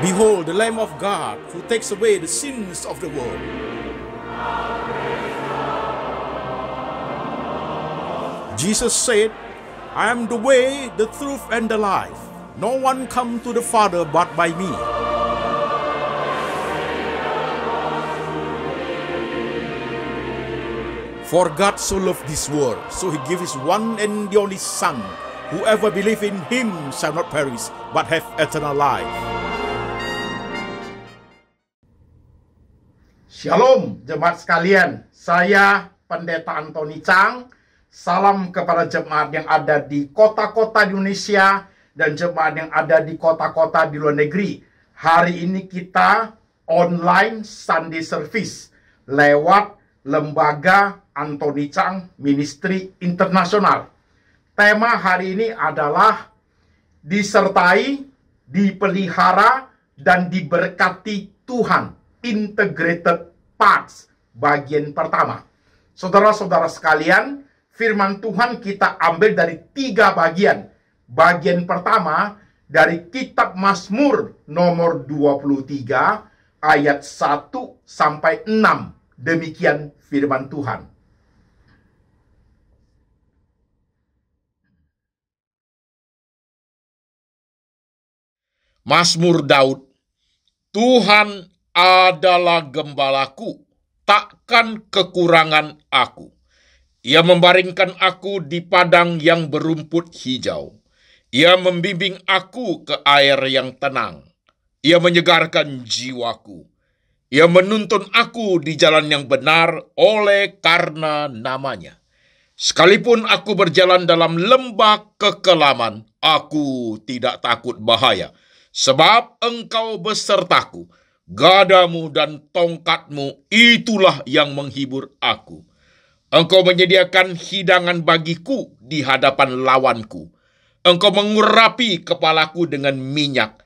Behold the Lamb of God who takes away the sins of the world. Jesus said, I am the way, the truth, and the life. No one come to the Father but by me. For God so loved this world, so he gave his one and only Son. Whoever believes in him shall not perish, but have eternal life. Shalom jemaat sekalian, saya Pendeta Antoni Chang. Salam kepada jemaat yang ada di kota-kota di Indonesia dan jemaat yang ada di kota-kota di luar negeri. Hari ini kita online Sunday service lewat lembaga Antoni Chang Ministry Internasional. Tema hari ini adalah disertai, dipelihara, dan diberkati Tuhan integrated parts, bagian pertama. Saudara-saudara sekalian, firman Tuhan kita ambil dari tiga bagian. Bagian pertama dari kitab Mazmur nomor 23 ayat 1 sampai 6. Demikian firman Tuhan. Mazmur Daud Tuhan adalah gembalaku, takkan kekurangan aku. Ia membaringkan aku di padang yang berumput hijau. Ia membimbing aku ke air yang tenang. Ia menyegarkan jiwaku. Ia menuntun aku di jalan yang benar oleh karena namanya. Sekalipun aku berjalan dalam lembah kekelaman, aku tidak takut bahaya. Sebab engkau besertaku gadamu dan tongkatmu itulah yang menghibur aku. Engkau menyediakan hidangan bagiku di hadapan lawanku. Engkau mengurapi kepalaku dengan minyak.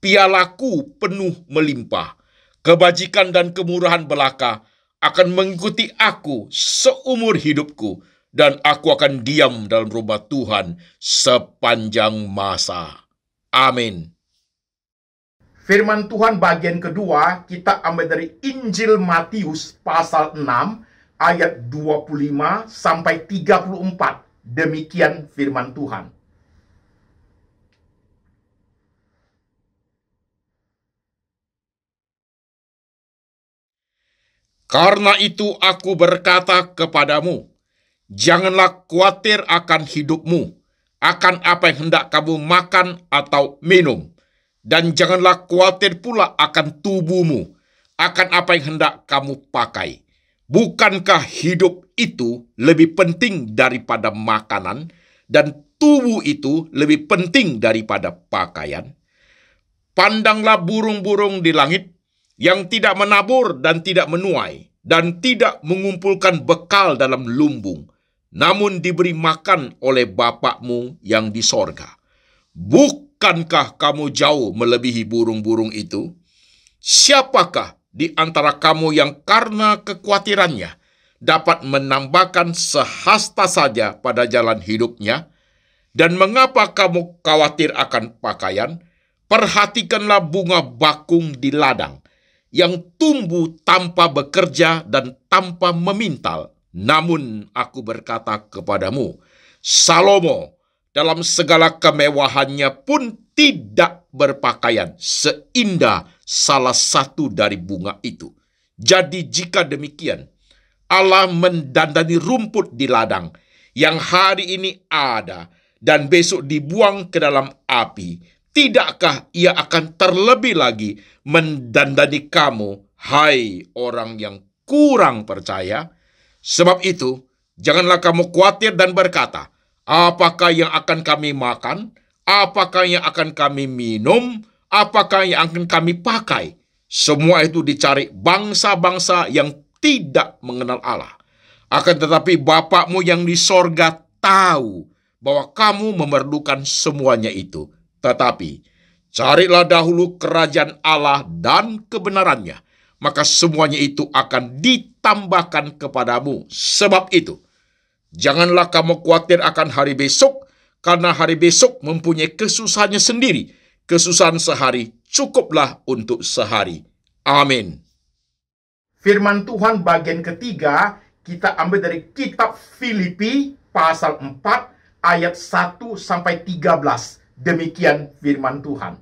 Pialaku penuh melimpah. Kebajikan dan kemurahan belaka akan mengikuti aku seumur hidupku. Dan aku akan diam dalam rumah Tuhan sepanjang masa. Amin. Firman Tuhan bagian kedua kita ambil dari Injil Matius pasal 6 ayat 25 sampai 34. Demikian firman Tuhan. Karena itu aku berkata kepadamu, janganlah khawatir akan hidupmu, akan apa yang hendak kamu makan atau minum dan janganlah khawatir pula akan tubuhmu, akan apa yang hendak kamu pakai. Bukankah hidup itu lebih penting daripada makanan, dan tubuh itu lebih penting daripada pakaian? Pandanglah burung-burung di langit yang tidak menabur dan tidak menuai, dan tidak mengumpulkan bekal dalam lumbung, namun diberi makan oleh Bapakmu yang di sorga. Bukan bukankah kamu jauh melebihi burung-burung itu? Siapakah di antara kamu yang karena kekhawatirannya dapat menambahkan sehasta saja pada jalan hidupnya? Dan mengapa kamu khawatir akan pakaian? Perhatikanlah bunga bakung di ladang yang tumbuh tanpa bekerja dan tanpa memintal. Namun aku berkata kepadamu, Salomo dalam segala kemewahannya pun tidak berpakaian seindah salah satu dari bunga itu. Jadi jika demikian, Allah mendandani rumput di ladang yang hari ini ada dan besok dibuang ke dalam api, tidakkah ia akan terlebih lagi mendandani kamu, hai orang yang kurang percaya? Sebab itu, janganlah kamu khawatir dan berkata, Apakah yang akan kami makan? Apakah yang akan kami minum? Apakah yang akan kami pakai? Semua itu dicari bangsa-bangsa yang tidak mengenal Allah. Akan tetapi Bapakmu yang di sorga tahu bahwa kamu memerlukan semuanya itu. Tetapi, carilah dahulu kerajaan Allah dan kebenarannya, maka semuanya itu akan ditambahkan kepadamu. Sebab itu, Janganlah kamu khawatir akan hari besok, karena hari besok mempunyai kesusahannya sendiri. Kesusahan sehari cukuplah untuk sehari. Amin. Firman Tuhan bagian ketiga kita ambil dari kitab Filipi pasal 4 ayat 1 sampai 13. Demikian firman Tuhan.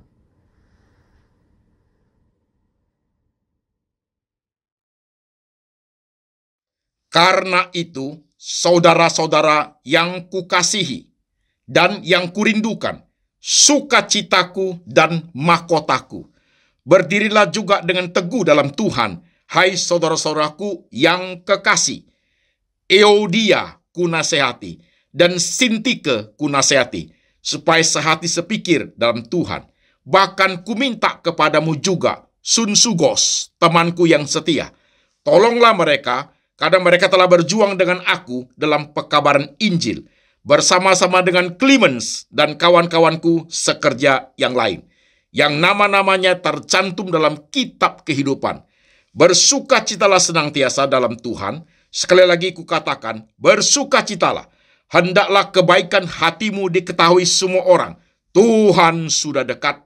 Karena itu, saudara-saudara yang kukasihi dan yang kurindukan, sukacitaku dan mahkotaku. Berdirilah juga dengan teguh dalam Tuhan, hai saudara-saudaraku yang kekasih. Eodia ku nasehati, dan Sintike ku nasehati, supaya sehati sepikir dalam Tuhan. Bahkan ku minta kepadamu juga, Sunsugos, temanku yang setia. Tolonglah mereka karena mereka telah berjuang dengan aku dalam pekabaran Injil, bersama-sama dengan Clemens dan kawan-kawanku sekerja yang lain, yang nama-namanya tercantum dalam kitab kehidupan. Bersukacitalah senantiasa dalam Tuhan. Sekali lagi kukatakan, bersukacitalah. Hendaklah kebaikan hatimu diketahui semua orang. Tuhan sudah dekat.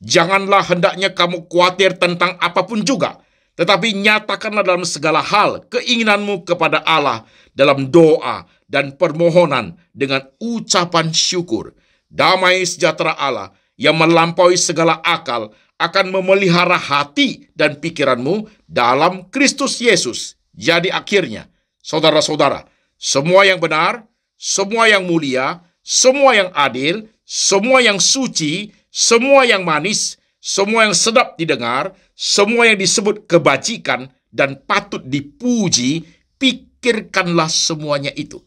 Janganlah hendaknya kamu khawatir tentang apapun juga, tetapi nyatakanlah dalam segala hal keinginanmu kepada Allah dalam doa dan permohonan dengan ucapan syukur. Damai sejahtera Allah yang melampaui segala akal akan memelihara hati dan pikiranmu dalam Kristus Yesus. Jadi akhirnya, saudara-saudara, semua yang benar, semua yang mulia, semua yang adil, semua yang suci, semua yang manis, semua yang sedap didengar, semua yang disebut kebajikan dan patut dipuji, pikirkanlah semuanya itu.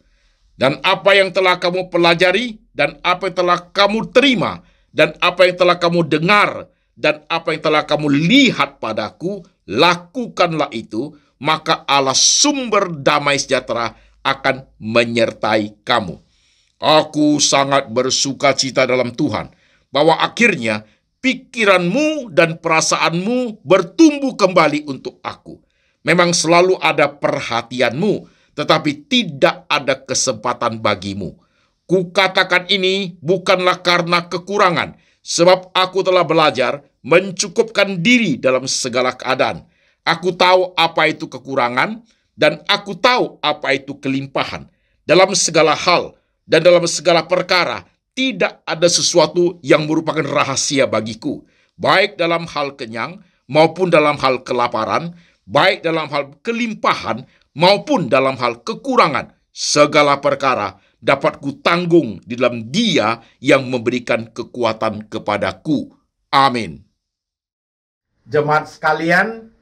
Dan apa yang telah kamu pelajari, dan apa yang telah kamu terima, dan apa yang telah kamu dengar, dan apa yang telah kamu lihat padaku, lakukanlah itu, maka Allah sumber damai sejahtera akan menyertai kamu. Aku sangat bersuka cita dalam Tuhan, bahwa akhirnya pikiranmu dan perasaanmu bertumbuh kembali untuk aku. Memang selalu ada perhatianmu, tetapi tidak ada kesempatan bagimu. Kukatakan ini bukanlah karena kekurangan, sebab aku telah belajar mencukupkan diri dalam segala keadaan. Aku tahu apa itu kekurangan, dan aku tahu apa itu kelimpahan. Dalam segala hal dan dalam segala perkara, tidak ada sesuatu yang merupakan rahasia bagiku, baik dalam hal kenyang maupun dalam hal kelaparan, baik dalam hal kelimpahan maupun dalam hal kekurangan. Segala perkara dapat kutanggung di dalam Dia yang memberikan kekuatan kepadaku. Amin. Jemaat sekalian,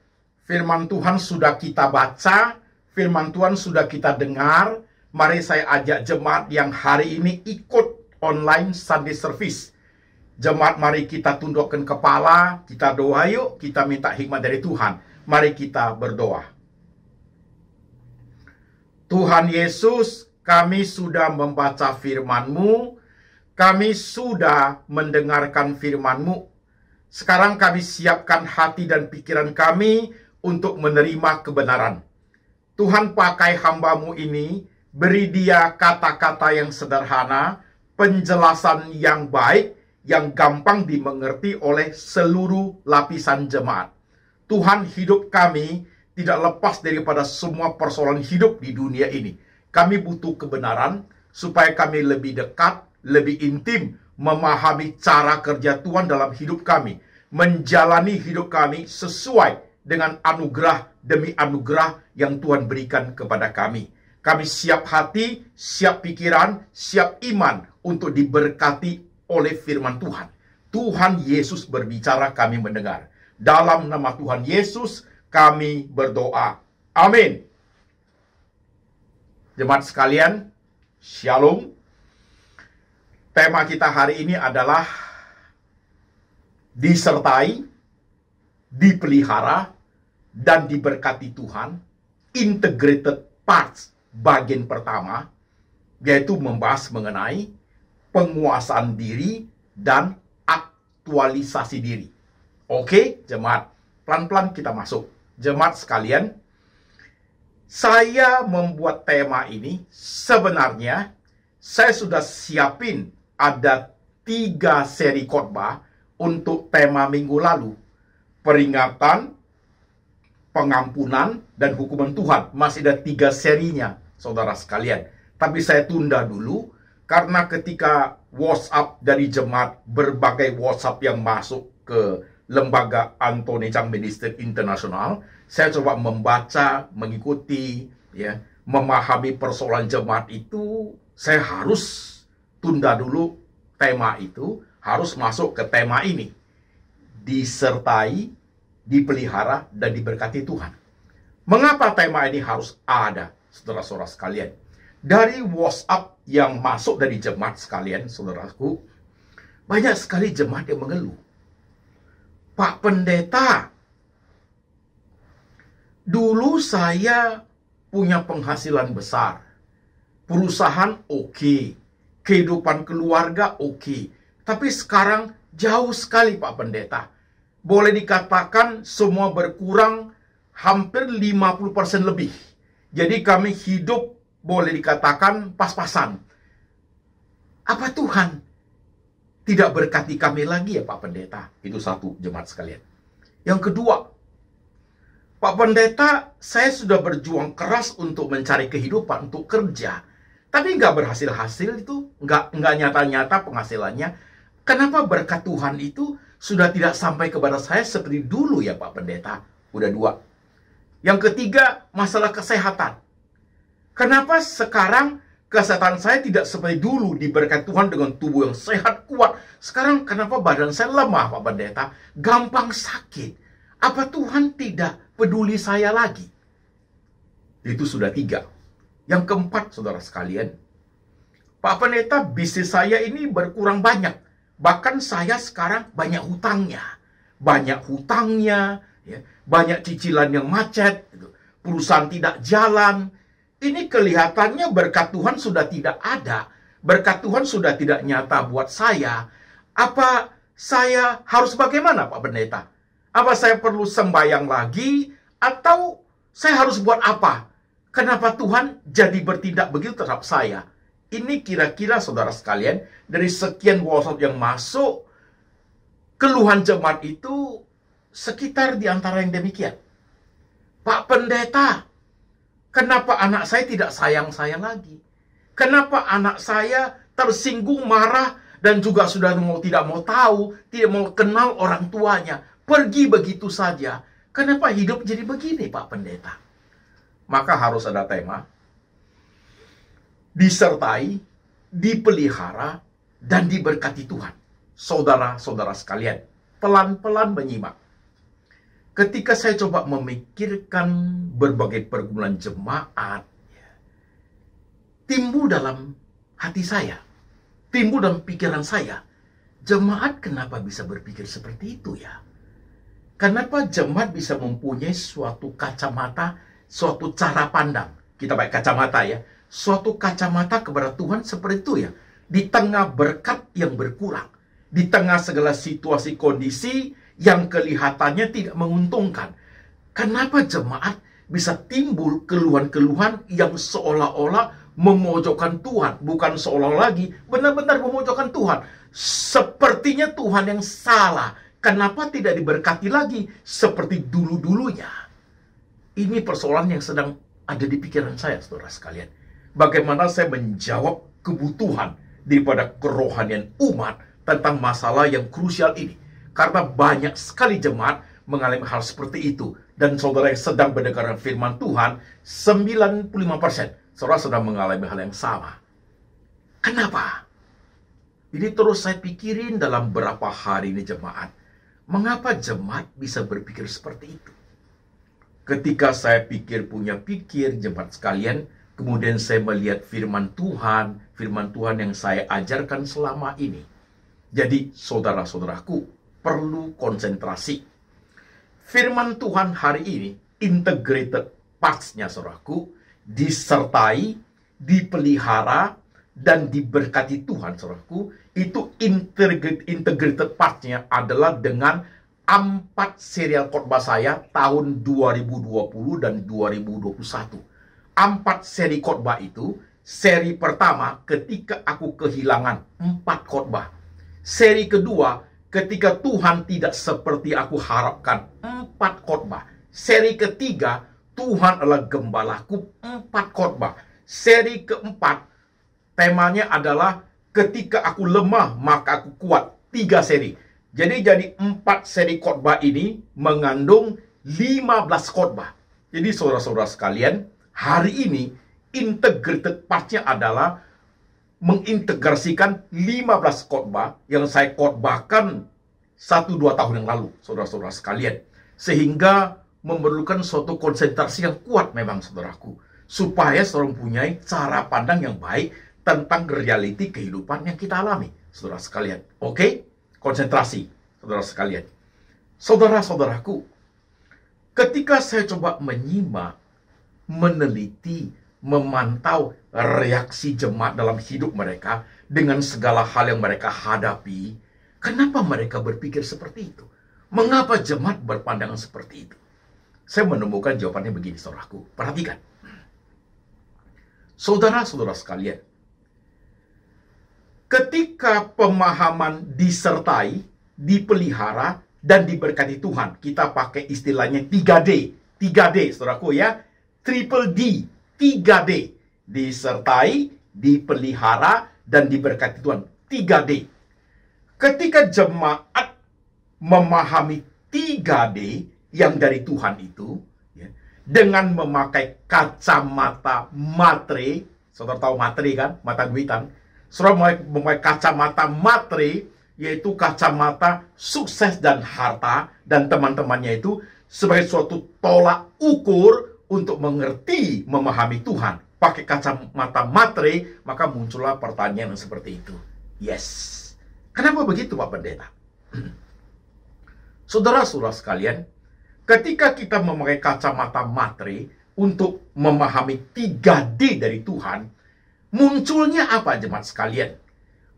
firman Tuhan sudah kita baca, firman Tuhan sudah kita dengar. Mari saya ajak jemaat yang hari ini ikut online Sunday service. Jemaat mari kita tundukkan kepala, kita doa yuk, kita minta hikmat dari Tuhan. Mari kita berdoa. Tuhan Yesus, kami sudah membaca firman-Mu, kami sudah mendengarkan firman-Mu. Sekarang kami siapkan hati dan pikiran kami untuk menerima kebenaran. Tuhan pakai hambamu ini, beri dia kata-kata yang sederhana, penjelasan yang baik yang gampang dimengerti oleh seluruh lapisan jemaat. Tuhan hidup kami tidak lepas daripada semua persoalan hidup di dunia ini. Kami butuh kebenaran supaya kami lebih dekat, lebih intim memahami cara kerja Tuhan dalam hidup kami, menjalani hidup kami sesuai dengan anugerah demi anugerah yang Tuhan berikan kepada kami. Kami siap hati, siap pikiran, siap iman untuk diberkati oleh firman Tuhan. Tuhan Yesus berbicara, kami mendengar. Dalam nama Tuhan Yesus, kami berdoa. Amin. Jemaat sekalian, Shalom. Tema kita hari ini adalah disertai, dipelihara, dan diberkati Tuhan. Integrated parts, bagian pertama, yaitu membahas mengenai penguasaan diri, dan aktualisasi diri. Oke, jemaat, pelan-pelan kita masuk. Jemaat sekalian, saya membuat tema ini sebenarnya saya sudah siapin ada tiga seri khotbah untuk tema minggu lalu. Peringatan, pengampunan, dan hukuman Tuhan. Masih ada tiga serinya, saudara sekalian. Tapi saya tunda dulu karena ketika WhatsApp dari jemaat, berbagai WhatsApp yang masuk ke lembaga Anthony Chang Minister Internasional, saya coba membaca, mengikuti, ya, memahami persoalan jemaat itu, saya harus tunda dulu tema itu, harus masuk ke tema ini. Disertai, dipelihara, dan diberkati Tuhan. Mengapa tema ini harus ada, saudara-saudara sekalian? dari WhatsApp yang masuk dari jemaat sekalian, saudaraku, banyak sekali jemaat yang mengeluh. Pak Pendeta, dulu saya punya penghasilan besar. Perusahaan oke, okay. kehidupan keluarga oke. Okay. Tapi sekarang jauh sekali Pak Pendeta. Boleh dikatakan semua berkurang hampir 50% lebih. Jadi kami hidup boleh dikatakan pas-pasan. Apa Tuhan tidak berkati kami lagi ya Pak Pendeta? Itu satu jemaat sekalian. Yang kedua, Pak Pendeta, saya sudah berjuang keras untuk mencari kehidupan, untuk kerja. Tapi nggak berhasil-hasil itu, nggak, nggak nyata-nyata penghasilannya. Kenapa berkat Tuhan itu sudah tidak sampai kepada saya seperti dulu ya Pak Pendeta? Udah dua. Yang ketiga, masalah kesehatan. Kenapa sekarang kesehatan saya tidak seperti dulu diberikan Tuhan dengan tubuh yang sehat, kuat. Sekarang kenapa badan saya lemah, Pak Pendeta? Gampang sakit. Apa Tuhan tidak peduli saya lagi? Itu sudah tiga. Yang keempat, saudara sekalian, Pak Pendeta, bisnis saya ini berkurang banyak. Bahkan saya sekarang banyak hutangnya. Banyak hutangnya, ya, banyak cicilan yang macet, gitu. perusahaan tidak jalan, ini kelihatannya berkat Tuhan sudah tidak ada. Berkat Tuhan sudah tidak nyata buat saya. Apa saya harus bagaimana Pak Pendeta? Apa saya perlu sembahyang lagi? Atau saya harus buat apa? Kenapa Tuhan jadi bertindak begitu terhadap saya? Ini kira-kira saudara sekalian, dari sekian WhatsApp yang masuk, keluhan jemaat itu sekitar di antara yang demikian. Pak Pendeta, Kenapa anak saya tidak sayang saya lagi? Kenapa anak saya tersinggung, marah, dan juga sudah mau tidak mau tahu, tidak mau kenal orang tuanya. Pergi begitu saja. Kenapa hidup jadi begini, Pak Pendeta? Maka harus ada tema. Disertai, dipelihara, dan diberkati Tuhan. Saudara-saudara sekalian, pelan-pelan menyimak ketika saya coba memikirkan berbagai pergumulan jemaat, timbul dalam hati saya, timbul dalam pikiran saya, jemaat kenapa bisa berpikir seperti itu ya? Kenapa jemaat bisa mempunyai suatu kacamata, suatu cara pandang? Kita pakai kacamata ya, suatu kacamata kepada Tuhan seperti itu ya. Di tengah berkat yang berkurang, di tengah segala situasi kondisi, yang kelihatannya tidak menguntungkan. Kenapa jemaat bisa timbul keluhan-keluhan yang seolah-olah memojokkan Tuhan, bukan seolah lagi benar-benar memojokkan Tuhan. Sepertinya Tuhan yang salah. Kenapa tidak diberkati lagi seperti dulu-dulunya? Ini persoalan yang sedang ada di pikiran saya, saudara sekalian. Bagaimana saya menjawab kebutuhan daripada kerohanian umat tentang masalah yang krusial ini. Karena banyak sekali jemaat mengalami hal seperti itu. Dan saudara yang sedang mendengarkan firman Tuhan, 95% saudara sedang mengalami hal yang sama. Kenapa? Ini terus saya pikirin dalam berapa hari ini jemaat. Mengapa jemaat bisa berpikir seperti itu? Ketika saya pikir punya pikir jemaat sekalian, kemudian saya melihat firman Tuhan, firman Tuhan yang saya ajarkan selama ini. Jadi saudara-saudaraku, perlu konsentrasi. Firman Tuhan hari ini integrated parts-nya saudaraku disertai, dipelihara dan diberkati Tuhan saudaraku itu integrated, integrated parts-nya adalah dengan empat serial khotbah saya tahun 2020 dan 2021. Empat seri khotbah itu, seri pertama ketika aku kehilangan empat khotbah. Seri kedua ketika Tuhan tidak seperti aku harapkan. Empat khotbah. Seri ketiga, Tuhan adalah gembalaku. Empat khotbah. Seri keempat, temanya adalah ketika aku lemah, maka aku kuat. Tiga seri. Jadi jadi empat seri khotbah ini mengandung 15 khotbah. Jadi saudara-saudara sekalian, hari ini integrated partnya adalah mengintegrasikan 15 khotbah yang saya khotbahkan 1-2 tahun yang lalu, saudara-saudara sekalian. Sehingga memerlukan suatu konsentrasi yang kuat memang, saudaraku. Supaya saudara mempunyai cara pandang yang baik tentang realiti kehidupan yang kita alami, saudara sekalian. Oke? Konsentrasi, saudara sekalian. Saudara-saudaraku, ketika saya coba menyimak, meneliti memantau reaksi jemaat dalam hidup mereka dengan segala hal yang mereka hadapi. Kenapa mereka berpikir seperti itu? Mengapa jemaat berpandangan seperti itu? Saya menemukan jawabannya begini, saudaraku. Perhatikan. Saudara-saudara sekalian, ketika pemahaman disertai, dipelihara, dan diberkati Tuhan, kita pakai istilahnya 3D. 3D, saudaraku ya. Triple D, 3D. Disertai, dipelihara, dan diberkati Tuhan. 3D. Ketika jemaat memahami 3D yang dari Tuhan itu, ya, dengan memakai kacamata matre, saudara tahu matre kan, mata duitan, saudara memakai kacamata matre, yaitu kacamata sukses dan harta, dan teman-temannya itu sebagai suatu tolak ukur untuk mengerti, memahami Tuhan pakai kacamata materi, maka muncullah pertanyaan yang seperti itu. Yes. Kenapa begitu Pak Pendeta? Saudara-saudara sekalian, ketika kita memakai kacamata materi untuk memahami 3D dari Tuhan, munculnya apa jemaat sekalian?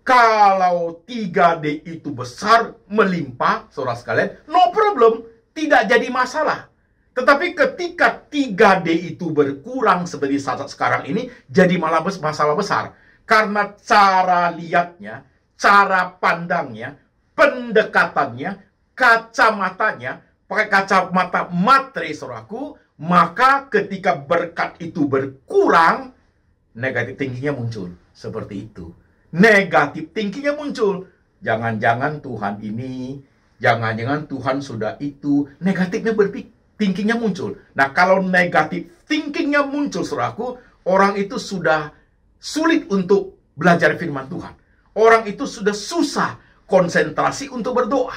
Kalau 3D itu besar, melimpah, saudara sekalian, no problem, tidak jadi masalah. Tetapi ketika 3D itu berkurang seperti saat sekarang ini, jadi malah masalah besar. Karena cara lihatnya, cara pandangnya, pendekatannya, kacamatanya, pakai kacamata matre saudaraku, maka ketika berkat itu berkurang, negatif tingginya muncul. Seperti itu. Negatif tingginya muncul. Jangan-jangan Tuhan ini, jangan-jangan Tuhan sudah itu. Negatifnya berpikir thinkingnya muncul. Nah, kalau negatif thinkingnya muncul, saudaraku, orang itu sudah sulit untuk belajar firman Tuhan. Orang itu sudah susah konsentrasi untuk berdoa.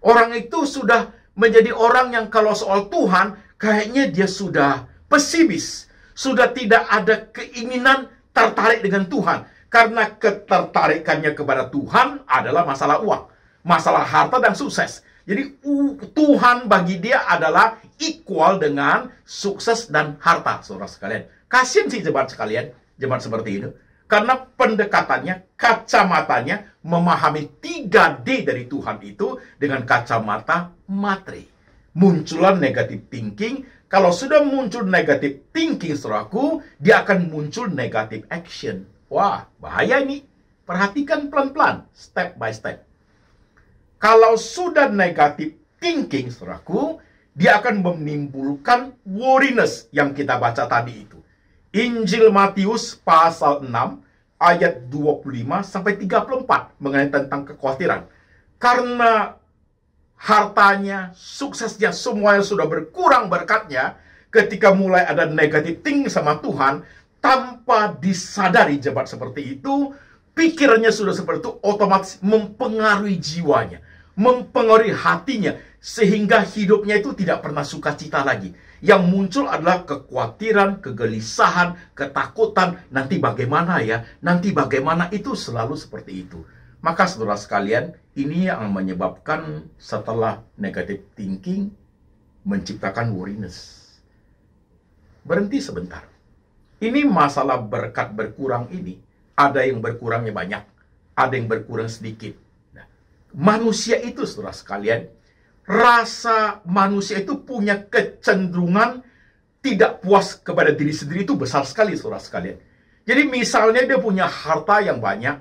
Orang itu sudah menjadi orang yang kalau soal Tuhan, kayaknya dia sudah pesimis. Sudah tidak ada keinginan tertarik dengan Tuhan. Karena ketertarikannya kepada Tuhan adalah masalah uang. Masalah harta dan sukses. Jadi Tuhan bagi dia adalah equal dengan sukses dan harta, saudara sekalian. Kasian sih jemaat sekalian, jemaat seperti itu. Karena pendekatannya, kacamatanya memahami 3D dari Tuhan itu dengan kacamata materi. Munculan negatif thinking, kalau sudah muncul negatif thinking, saudaraku, dia akan muncul negatif action. Wah, bahaya ini. Perhatikan pelan-pelan, step by step. Kalau sudah negatif thinking, saudaraku, dia akan menimbulkan worriness yang kita baca tadi itu. Injil Matius pasal 6 ayat 25 sampai 34 mengenai tentang kekhawatiran. Karena hartanya, suksesnya, semua yang sudah berkurang berkatnya, ketika mulai ada negatif ting sama Tuhan, tanpa disadari jabat seperti itu, pikirannya sudah seperti itu, otomatis mempengaruhi jiwanya mempengaruhi hatinya sehingga hidupnya itu tidak pernah sukacita lagi. Yang muncul adalah kekhawatiran, kegelisahan, ketakutan, nanti bagaimana ya, nanti bagaimana itu selalu seperti itu. Maka saudara sekalian, ini yang menyebabkan setelah negative thinking menciptakan worriness. Berhenti sebentar. Ini masalah berkat berkurang ini. Ada yang berkurangnya banyak, ada yang berkurang sedikit manusia itu, saudara sekalian, rasa manusia itu punya kecenderungan tidak puas kepada diri sendiri itu besar sekali, saudara sekalian. Jadi misalnya dia punya harta yang banyak,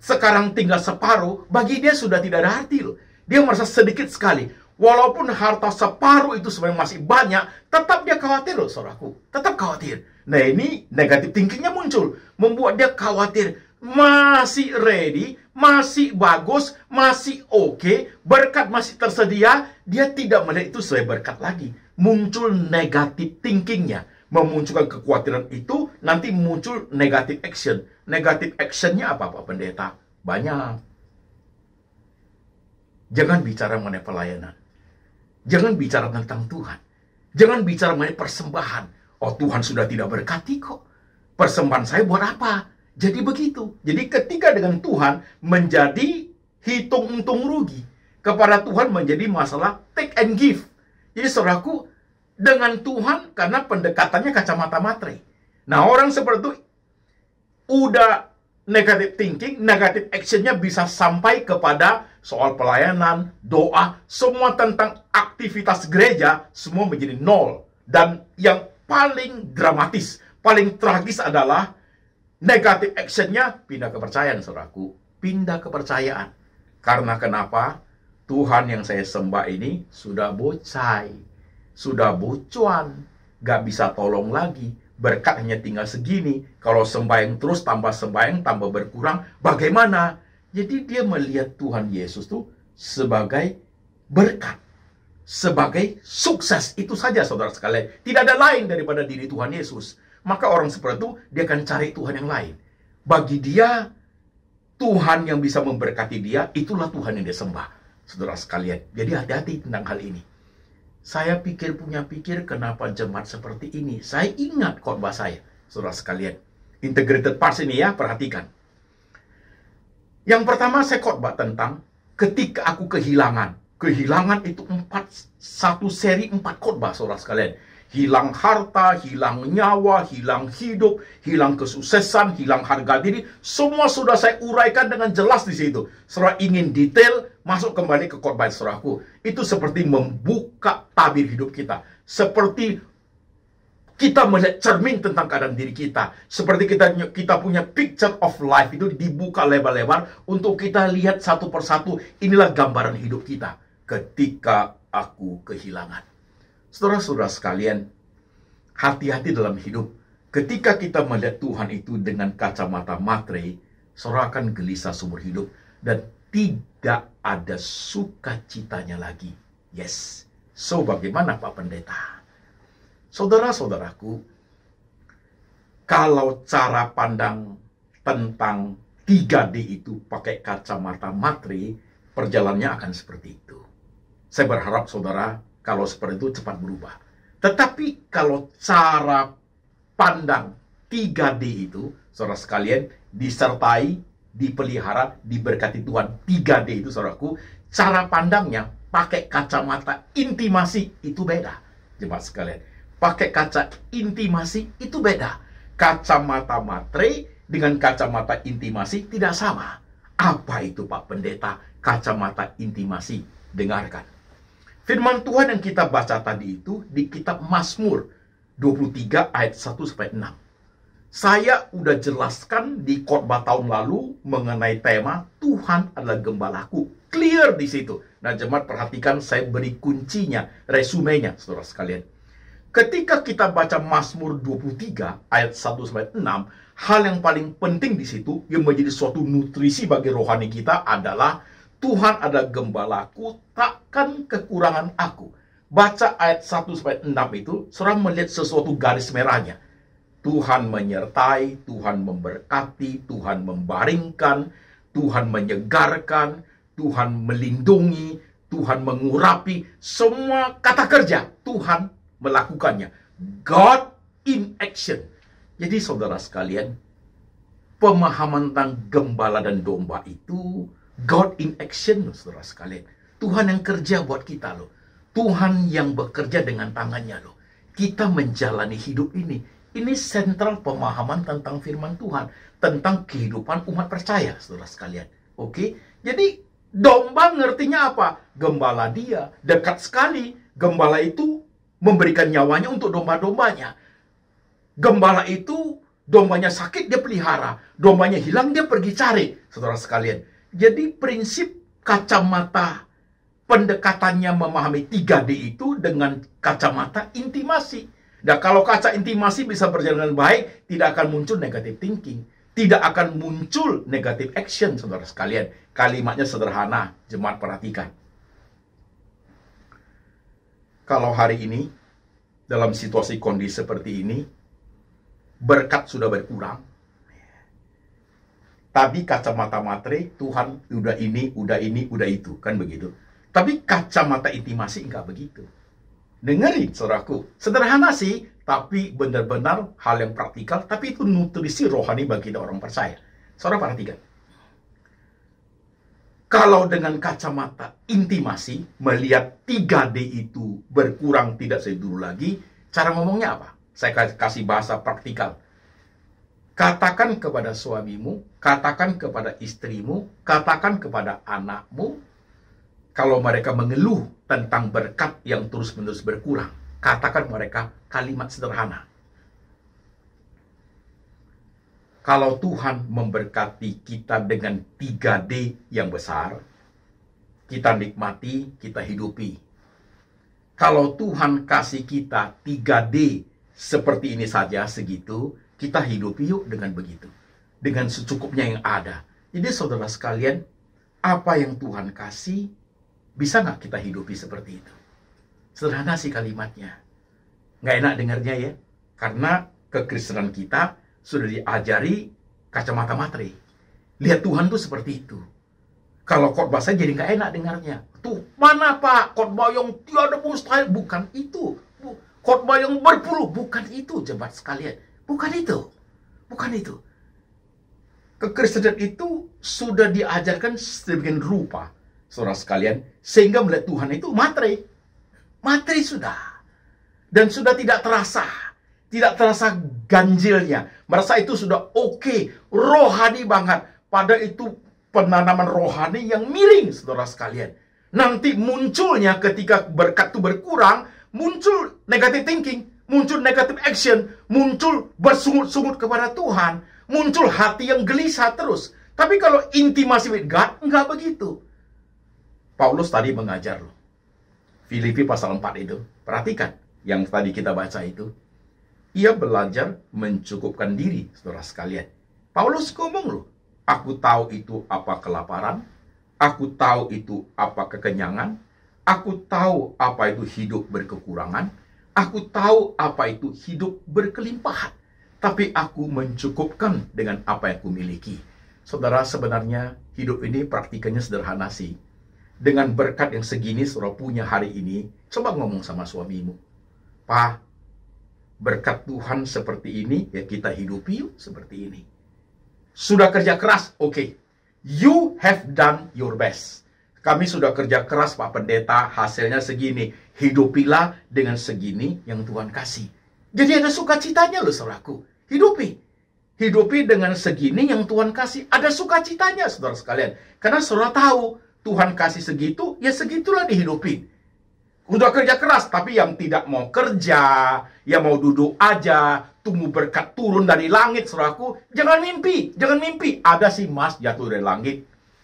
sekarang tinggal separuh, bagi dia sudah tidak ada arti loh. Dia merasa sedikit sekali. Walaupun harta separuh itu sebenarnya masih banyak, tetap dia khawatir loh, saudaraku. Tetap khawatir. Nah ini negatif thinkingnya muncul. Membuat dia khawatir masih ready, masih bagus, masih oke, okay, berkat masih tersedia, dia tidak melihat itu sebagai berkat lagi. Muncul negatif thinkingnya, memunculkan kekhawatiran itu, nanti muncul negatif action. Negatif actionnya apa Pak Pendeta? Banyak. Jangan bicara mengenai pelayanan. Jangan bicara tentang Tuhan. Jangan bicara mengenai persembahan. Oh Tuhan sudah tidak berkati kok. Persembahan saya buat apa? Jadi begitu. Jadi ketika dengan Tuhan menjadi hitung untung rugi. Kepada Tuhan menjadi masalah take and give. Jadi seraku dengan Tuhan karena pendekatannya kacamata materi. Nah orang seperti itu udah negative thinking, negative actionnya bisa sampai kepada soal pelayanan, doa, semua tentang aktivitas gereja, semua menjadi nol. Dan yang paling dramatis, paling tragis adalah Negatif actionnya pindah kepercayaan saudaraku. Pindah kepercayaan. Karena kenapa? Tuhan yang saya sembah ini sudah bocai. Sudah bocuan. Gak bisa tolong lagi. Berkat hanya tinggal segini. Kalau sembahyang terus tambah sembahyang tambah berkurang. Bagaimana? Jadi dia melihat Tuhan Yesus tuh sebagai berkat sebagai sukses. Itu saja saudara sekalian. Tidak ada lain daripada diri Tuhan Yesus maka orang seperti itu dia akan cari Tuhan yang lain. Bagi dia, Tuhan yang bisa memberkati dia, itulah Tuhan yang dia sembah. Saudara sekalian, jadi hati-hati tentang hal ini. Saya pikir punya pikir kenapa jemaat seperti ini. Saya ingat khotbah saya, saudara sekalian. Integrated parts ini ya, perhatikan. Yang pertama saya khotbah tentang ketika aku kehilangan. Kehilangan itu empat, satu seri empat khotbah, saudara sekalian hilang harta, hilang nyawa, hilang hidup, hilang kesuksesan, hilang harga diri. Semua sudah saya uraikan dengan jelas di situ. Setelah ingin detail, masuk kembali ke korban serahku. Itu seperti membuka tabir hidup kita. Seperti kita melihat cermin tentang keadaan diri kita. Seperti kita kita punya picture of life itu dibuka lebar-lebar untuk kita lihat satu persatu inilah gambaran hidup kita ketika aku kehilangan. Saudara-saudara sekalian, hati-hati dalam hidup. Ketika kita melihat Tuhan itu dengan kacamata materi, saudara akan gelisah seumur hidup dan tidak ada sukacitanya lagi. Yes. So bagaimana Pak Pendeta? Saudara-saudaraku, kalau cara pandang tentang 3D itu pakai kacamata materi, perjalannya akan seperti itu. Saya berharap saudara kalau seperti itu cepat berubah. Tetapi kalau cara pandang 3D itu, saudara sekalian, disertai, dipelihara, diberkati Tuhan. 3D itu, saudaraku, cara pandangnya pakai kacamata intimasi itu beda. Jemaat sekalian, pakai kaca intimasi itu beda. Kacamata materi dengan kacamata intimasi tidak sama. Apa itu Pak Pendeta? Kacamata intimasi. Dengarkan. Firman Tuhan yang kita baca tadi itu di kitab Mazmur 23 ayat 1 sampai 6. Saya udah jelaskan di khotbah tahun lalu mengenai tema Tuhan adalah gembalaku. Clear di situ. Nah, jemaat perhatikan saya beri kuncinya, resumenya, saudara sekalian. Ketika kita baca Mazmur 23 ayat 1 sampai 6, hal yang paling penting di situ yang menjadi suatu nutrisi bagi rohani kita adalah Tuhan ada gembalaku, takkan kekurangan aku. Baca ayat 1 sampai 6 itu, seram melihat sesuatu garis merahnya. Tuhan menyertai, Tuhan memberkati, Tuhan membaringkan, Tuhan menyegarkan, Tuhan melindungi, Tuhan mengurapi. Semua kata kerja Tuhan melakukannya. God in action. Jadi saudara sekalian, pemahaman tentang gembala dan domba itu God in action loh saudara sekalian. Tuhan yang kerja buat kita loh. Tuhan yang bekerja dengan tangannya loh. Kita menjalani hidup ini. Ini sentral pemahaman tentang firman Tuhan. Tentang kehidupan umat percaya saudara sekalian. Oke? Jadi domba ngertinya apa? Gembala dia dekat sekali. Gembala itu memberikan nyawanya untuk domba-dombanya. Gembala itu dombanya sakit dia pelihara, dombanya hilang dia pergi cari. Saudara sekalian, jadi prinsip kacamata pendekatannya memahami 3D itu dengan kacamata intimasi. Nah, kalau kaca intimasi bisa berjalan dengan baik, tidak akan muncul negative thinking. Tidak akan muncul negative action, saudara sekalian. Kalimatnya sederhana, jemaat perhatikan. Kalau hari ini, dalam situasi kondisi seperti ini, berkat sudah berkurang, tapi kacamata materi, Tuhan udah ini, udah ini, udah itu. Kan begitu. Tapi kacamata intimasi enggak begitu. Dengerin, saudaraku. Sederhana sih, tapi benar-benar hal yang praktikal. Tapi itu nutrisi rohani bagi orang percaya. Saudara perhatikan. Kalau dengan kacamata intimasi, melihat 3D itu berkurang tidak sedulur lagi, cara ngomongnya apa? Saya kasih bahasa praktikal Katakan kepada suamimu, katakan kepada istrimu, katakan kepada anakmu, kalau mereka mengeluh tentang berkat yang terus-menerus berkurang, katakan mereka kalimat sederhana. Kalau Tuhan memberkati kita dengan 3D yang besar, kita nikmati, kita hidupi. Kalau Tuhan kasih kita 3D seperti ini saja segitu, kita hidup yuk dengan begitu. Dengan secukupnya yang ada. Jadi saudara sekalian, apa yang Tuhan kasih, bisa nggak kita hidupi seperti itu? Sederhana sih kalimatnya. Nggak enak dengarnya ya. Karena kekristenan kita sudah diajari kacamata materi. Lihat Tuhan tuh seperti itu. Kalau khotbah saya jadi nggak enak dengarnya. Tuh, mana Pak? Khotbah yang tiada mustahil. Bukan itu. Khotbah yang berpuluh. Bukan itu, jebat sekalian. Bukan itu. Bukan itu. Kekristenan itu sudah diajarkan sedemikian rupa, saudara sekalian, sehingga melihat Tuhan itu materi. Materi sudah. Dan sudah tidak terasa. Tidak terasa ganjilnya. Merasa itu sudah oke, okay, rohani banget. Pada itu penanaman rohani yang miring, saudara sekalian. Nanti munculnya ketika berkat itu berkurang, muncul negative thinking muncul negatif action, muncul bersungut-sungut kepada Tuhan, muncul hati yang gelisah terus. Tapi kalau intimasi with God, enggak begitu. Paulus tadi mengajar loh. Filipi pasal 4 itu. Perhatikan yang tadi kita baca itu. Ia belajar mencukupkan diri, saudara sekalian. Paulus ngomong loh, aku tahu itu apa kelaparan, aku tahu itu apa kekenyangan, aku tahu apa itu hidup berkekurangan, Aku tahu apa itu hidup berkelimpahan, tapi aku mencukupkan dengan apa yang aku miliki. Saudara, sebenarnya hidup ini praktikanya sederhana sih. Dengan berkat yang segini saudara punya hari ini, coba ngomong sama suamimu. Pak, berkat Tuhan seperti ini, ya kita hidupi yuk seperti ini. Sudah kerja keras, oke. Okay. You have done your best kami sudah kerja keras Pak Pendeta, hasilnya segini. Hidupilah dengan segini yang Tuhan kasih. Jadi ada sukacitanya loh saudaraku. Hidupi. Hidupi dengan segini yang Tuhan kasih. Ada sukacitanya saudara sekalian. Karena saudara tahu Tuhan kasih segitu, ya segitulah dihidupi. Udah kerja keras, tapi yang tidak mau kerja, yang mau duduk aja, tunggu berkat turun dari langit, saudaraku. Jangan mimpi, jangan mimpi. Ada si mas jatuh dari langit,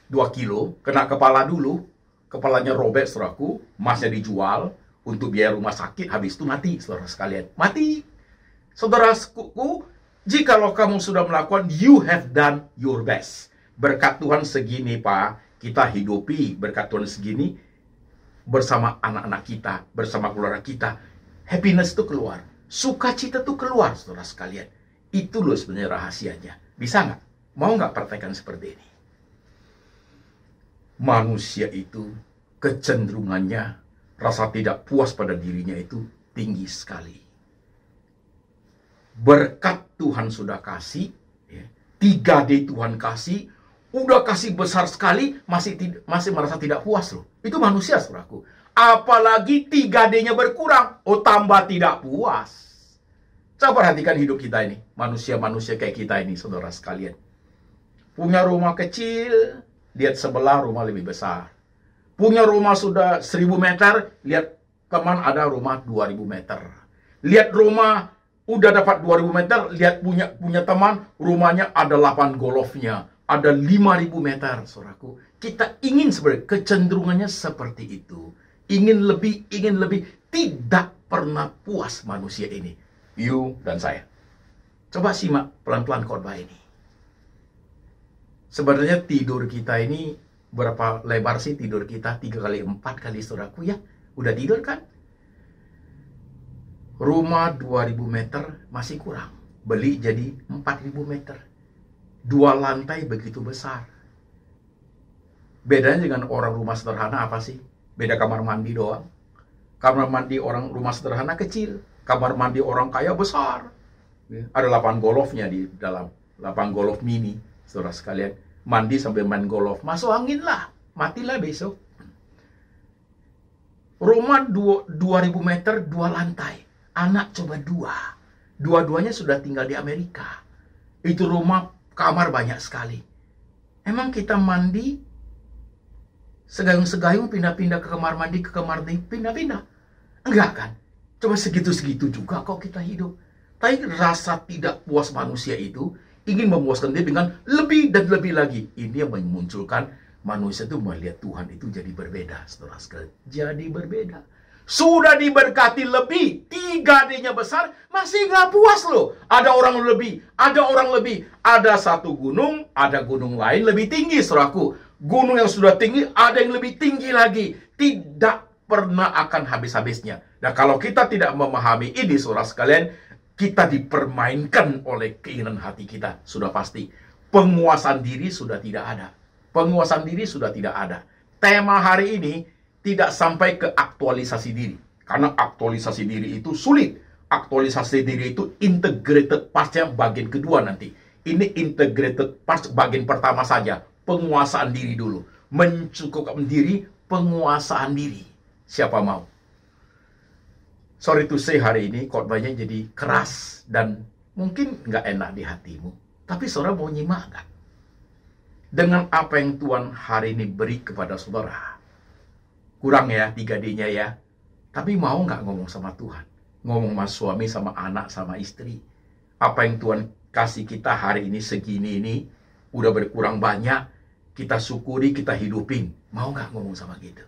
2 kilo, kena kepala dulu, kepalanya robek seraku, emasnya dijual untuk biaya rumah sakit, habis itu mati saudara sekalian. Mati. saudara sekuku, jikalau kamu sudah melakukan, you have done your best. Berkat Tuhan segini, Pak, kita hidupi berkat Tuhan segini bersama anak-anak kita, bersama keluarga kita. Happiness itu keluar. Sukacita itu keluar, saudara sekalian. Itu loh sebenarnya rahasianya. Bisa nggak? Mau nggak praktekan seperti ini? manusia itu kecenderungannya rasa tidak puas pada dirinya itu tinggi sekali. Berkat Tuhan sudah kasih, ya, tiga d Tuhan kasih, udah kasih besar sekali, masih masih merasa tidak puas loh. Itu manusia suraku. Apalagi tiga d nya berkurang, oh tambah tidak puas. Coba perhatikan hidup kita ini, manusia-manusia kayak kita ini, saudara sekalian. Punya rumah kecil, lihat sebelah rumah lebih besar. Punya rumah sudah 1000 meter, lihat teman ada rumah 2000 meter. Lihat rumah udah dapat 2000 meter, lihat punya punya teman rumahnya ada 8 golofnya, ada 5000 meter, suraku. Kita ingin sebenarnya kecenderungannya seperti itu. Ingin lebih, ingin lebih, tidak pernah puas manusia ini. You dan saya. Coba simak pelan-pelan khotbah ini sebenarnya tidur kita ini berapa lebar sih tidur kita? Tiga kali empat kali suraku ya. Udah tidur kan? Rumah 2000 meter masih kurang. Beli jadi 4000 meter. Dua lantai begitu besar. Bedanya dengan orang rumah sederhana apa sih? Beda kamar mandi doang. Kamar mandi orang rumah sederhana kecil. Kamar mandi orang kaya besar. Ada lapangan golofnya di dalam. Lapangan golof mini Saudara sekalian, mandi sampai main golf. Masuk angin lah, matilah besok. Rumah 2000 meter, dua lantai. Anak coba dua. Dua-duanya sudah tinggal di Amerika. Itu rumah kamar banyak sekali. Emang kita mandi, segayung-segayung pindah-pindah ke kamar mandi, ke kamar mandi, pindah-pindah. Enggak kan? Coba segitu-segitu juga kok kita hidup. Tapi rasa tidak puas manusia itu ingin memuaskan dia dengan lebih dan lebih lagi. Ini yang memunculkan manusia itu melihat Tuhan itu jadi berbeda. Setelah sekali, jadi berbeda. Sudah diberkati lebih, tiga d besar, masih nggak puas loh. Ada orang lebih, ada orang lebih. Ada satu gunung, ada gunung lain lebih tinggi, suraku. Gunung yang sudah tinggi, ada yang lebih tinggi lagi. Tidak pernah akan habis-habisnya. Nah, kalau kita tidak memahami ini, surah sekalian, kita dipermainkan oleh keinginan hati kita. Sudah pasti. Penguasaan diri sudah tidak ada. Penguasaan diri sudah tidak ada. Tema hari ini tidak sampai ke aktualisasi diri. Karena aktualisasi diri itu sulit. Aktualisasi diri itu integrated pasca bagian kedua nanti. Ini integrated part bagian pertama saja. Penguasaan diri dulu. Mencukupkan diri, penguasaan diri. Siapa mau? sorry to say hari ini khotbahnya jadi keras dan mungkin nggak enak di hatimu. Tapi saudara mau nyimak nggak? Dengan apa yang Tuhan hari ini beri kepada saudara. Kurang ya tiga d ya. Tapi mau nggak ngomong sama Tuhan? Ngomong sama suami, sama anak, sama istri. Apa yang Tuhan kasih kita hari ini segini ini, udah berkurang banyak, kita syukuri, kita hidupin. Mau nggak ngomong sama gitu?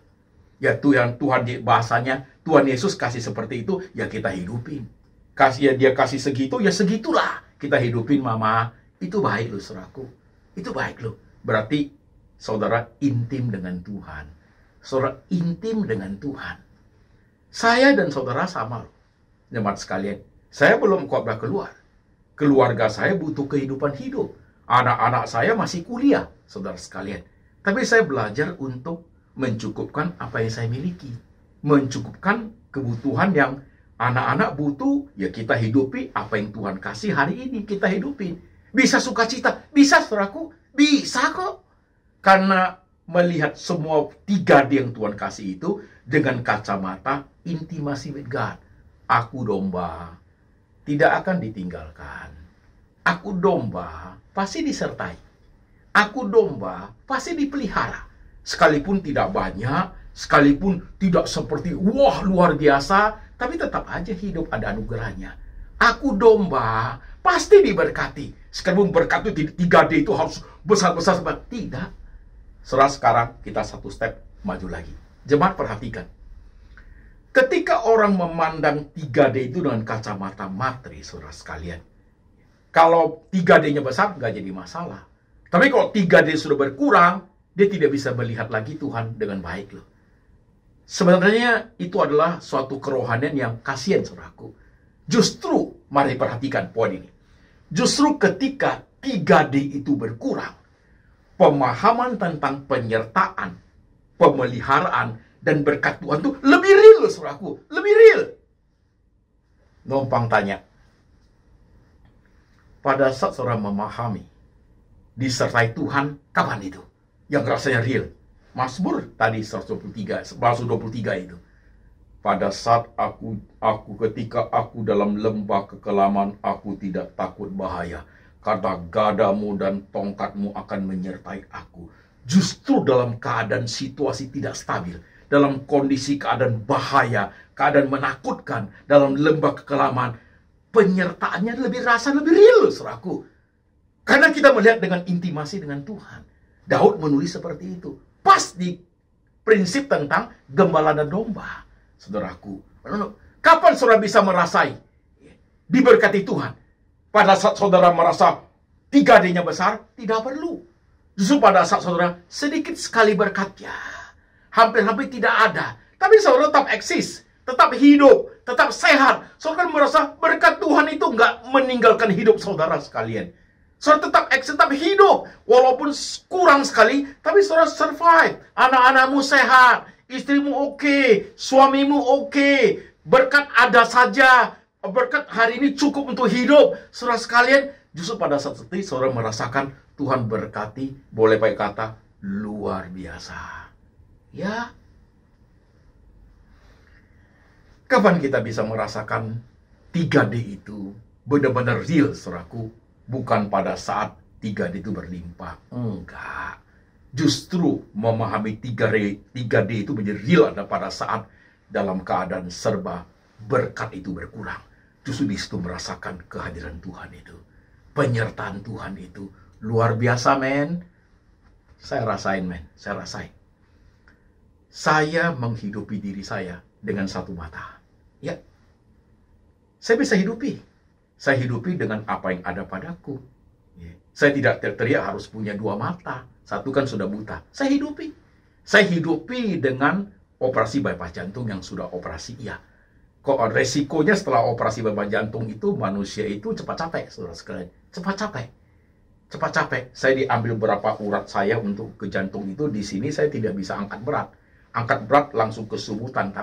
ya Tuhan Tuhan bahasanya Tuhan Yesus kasih seperti itu ya kita hidupin kasih ya dia kasih segitu ya segitulah kita hidupin mama itu baik loh suraku itu baik loh berarti saudara intim dengan Tuhan saudara intim dengan Tuhan saya dan saudara sama loh jemaat sekalian saya belum kuatlah keluar keluarga saya butuh kehidupan hidup anak-anak saya masih kuliah saudara sekalian tapi saya belajar untuk mencukupkan apa yang saya miliki, mencukupkan kebutuhan yang anak-anak butuh, ya kita hidupi apa yang Tuhan kasih hari ini kita hidupi. Bisa sukacita, bisa saudaraku, bisa kok. Karena melihat semua tiga yang Tuhan kasih itu dengan kacamata intimasi with God. Aku domba, tidak akan ditinggalkan. Aku domba, pasti disertai. Aku domba, pasti dipelihara sekalipun tidak banyak, sekalipun tidak seperti wah luar biasa, tapi tetap aja hidup ada anugerahnya. Aku domba pasti diberkati. Sekalipun berkat itu tiga d itu harus besar-besar sebab tidak. Setelah sekarang kita satu step maju lagi. Jemaat perhatikan. Ketika orang memandang 3D itu dengan kacamata materi, saudara sekalian. Kalau 3D-nya besar, nggak jadi masalah. Tapi kalau 3D sudah berkurang, dia tidak bisa melihat lagi Tuhan dengan baik loh. Sebenarnya itu adalah suatu kerohanian yang kasihan saudaraku. Justru, mari perhatikan poin ini. Justru ketika 3D itu berkurang, pemahaman tentang penyertaan, pemeliharaan, dan berkat Tuhan itu lebih real loh saudaraku. Lebih real. Numpang tanya. Pada saat saudara memahami disertai Tuhan, kapan itu? yang rasanya real. Mazmur tadi 123, 123 itu. Pada saat aku aku ketika aku dalam lembah kekelaman aku tidak takut bahaya karena gadamu dan tongkatmu akan menyertai aku. Justru dalam keadaan situasi tidak stabil, dalam kondisi keadaan bahaya, keadaan menakutkan, dalam lembah kekelaman, penyertaannya lebih rasa lebih real, seraku. Karena kita melihat dengan intimasi dengan Tuhan. Daud menulis seperti itu. Pas di prinsip tentang gembala dan domba. Saudaraku, nah, kapan saudara bisa merasai diberkati Tuhan? Pada saat saudara merasa tiga d besar, tidak perlu. Justru pada saat saudara sedikit sekali berkatnya. Hampir-hampir tidak ada. Tapi saudara tetap eksis, tetap hidup, tetap sehat. Saudara kan merasa berkat Tuhan itu nggak meninggalkan hidup saudara sekalian. Saudara tetap eksis, tetap hidup. Walaupun kurang sekali, tapi saudara survive. Anak-anakmu sehat, istrimu oke, okay, suamimu oke. Okay. Berkat ada saja. Berkat hari ini cukup untuk hidup. Saudara sekalian, justru pada saat itu saudara merasakan Tuhan berkati, boleh pakai kata, luar biasa. Ya, Kapan kita bisa merasakan 3D itu benar-benar real, suraku? bukan pada saat tiga d itu berlimpah. Enggak. Justru memahami tiga d 3D itu menjadi real ada pada saat dalam keadaan serba berkat itu berkurang. Justru di situ merasakan kehadiran Tuhan itu. Penyertaan Tuhan itu. Luar biasa men. Saya rasain men. Saya rasain. Saya menghidupi diri saya dengan satu mata. Ya. Saya bisa hidupi saya hidupi dengan apa yang ada padaku. Ya. Saya tidak teriak harus punya dua mata. Satu kan sudah buta. Saya hidupi. Saya hidupi dengan operasi bypass jantung yang sudah operasi iya. Kok resikonya setelah operasi bypass jantung itu manusia itu cepat capek, saudara sekalian. Cepat capek. Cepat capek. Saya diambil berapa urat saya untuk ke jantung itu di sini saya tidak bisa angkat berat. Angkat berat langsung ke sebutan